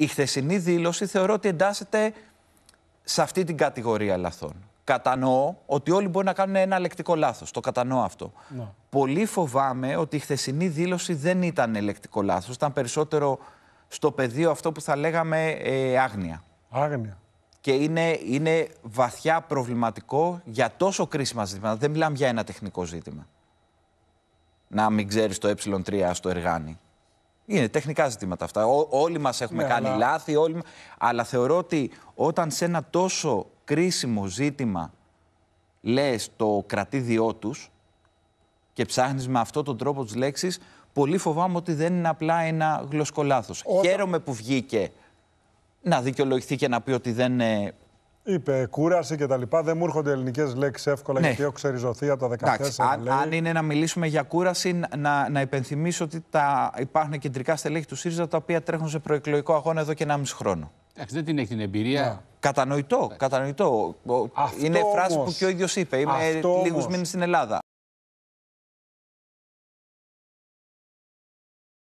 Η χθεσινή δήλωση θεωρώ ότι εντάσσεται σε αυτή την κατηγορία λαθών. Κατανοώ ότι όλοι μπορεί να κάνουν ένα λεκτικό λάθος. Το κατανοώ αυτό. Ναι. Πολύ φοβάμαι ότι η χθεσινή δήλωση δεν ήταν λεκτικό λάθος. Ήταν περισσότερο στο πεδίο αυτό που θα λέγαμε ε, άγνοια. Άγνοια. Και είναι, είναι βαθιά προβληματικό για τόσο κρίσιμα ζητήματα. Δεν μιλάμε για ένα τεχνικό ζήτημα. Να μην ξέρεις το ε3 στο εργάνι. Είναι τεχνικά ζητήματα αυτά. Ναι, όλοι μας έχουμε κάνει λάθη, όλοι... αλλά θεωρώ ότι όταν σε ένα τόσο κρίσιμο ζήτημα λες το κρατήδιό τους και ψάχνεις με αυτόν τον τρόπο της λέξης, πολύ φοβάμαι ότι δεν είναι απλά ένα γλωσσικό λάθο. Χαίρομαι που βγήκε να δικαιολογηθεί και να πει ότι δεν ε, Είπε κούραση και τα λοιπά. Δεν μου έρχονται ελληνικές λέξεις εύκολα ναι. γιατί έχω ξεριζωθεί από τα 14. Αν, αν είναι να μιλήσουμε για κούραση, να, να υπενθυμίσω ότι τα, υπάρχουν κεντρικά στελέχη του ΣΥΡΙΖΑ τα οποία τρέχουν σε προεκλογικό αγώνα εδώ και ένα μισό χρόνο. Εντάξει, δεν την έχει την εμπειρία. Ναι. Κατανοητό, κατανοητό. είναι φράση που και ο ίδιος είπε. Είμαι λίγου μήνες στην Ελλάδα.